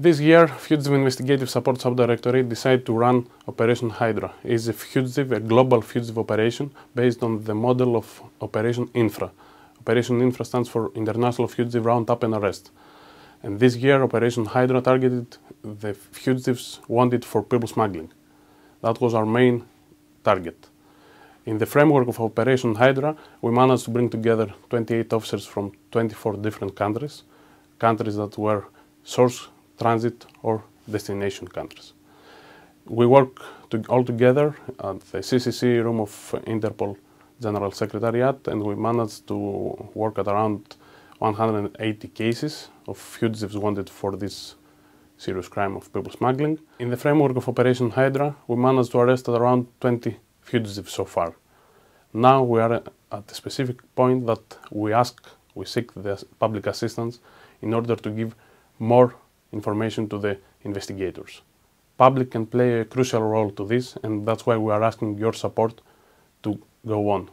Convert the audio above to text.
This year, Fugitive Investigative Support Subdirectorate decided to run Operation Hydra. It's a fugitive, a global fugitive operation based on the model of Operation Infra. Operation Infra stands for International Fugitive Roundup and Arrest. And this year, Operation Hydra targeted the fugitives wanted for people smuggling. That was our main target. In the framework of Operation Hydra, we managed to bring together 28 officers from 24 different countries, countries that were source transit or destination countries. We work to all together at the CCC room of Interpol General Secretariat and we managed to work at around 180 cases of fugitives wanted for this serious crime of people smuggling. In the framework of Operation Hydra, we managed to arrest around 20 fugitives so far. Now we are at the specific point that we ask, we seek the public assistance in order to give more information to the investigators. Public can play a crucial role to this and that's why we are asking your support to go on.